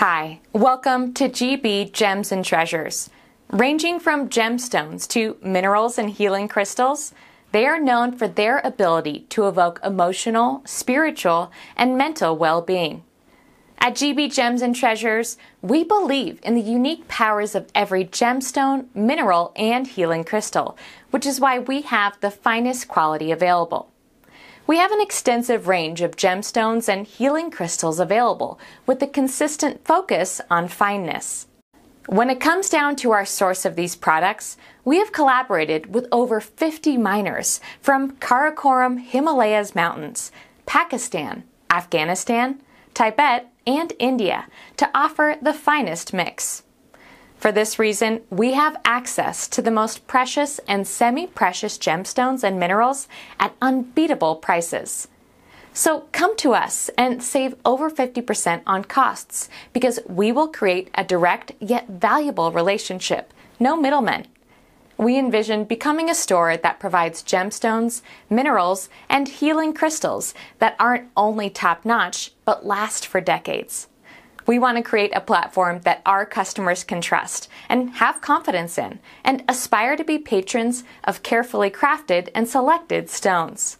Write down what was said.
Hi, welcome to GB Gems and Treasures. Ranging from gemstones to minerals and healing crystals, they are known for their ability to evoke emotional, spiritual, and mental well being. At GB Gems and Treasures, we believe in the unique powers of every gemstone, mineral, and healing crystal, which is why we have the finest quality available. We have an extensive range of gemstones and healing crystals available with a consistent focus on fineness. When it comes down to our source of these products, we have collaborated with over 50 miners from Karakoram Himalayas Mountains, Pakistan, Afghanistan, Tibet, and India to offer the finest mix. For this reason, we have access to the most precious and semi-precious gemstones and minerals at unbeatable prices. So come to us and save over 50% on costs because we will create a direct yet valuable relationship, no middlemen. We envision becoming a store that provides gemstones, minerals, and healing crystals that aren't only top notch but last for decades. We want to create a platform that our customers can trust and have confidence in, and aspire to be patrons of carefully crafted and selected stones.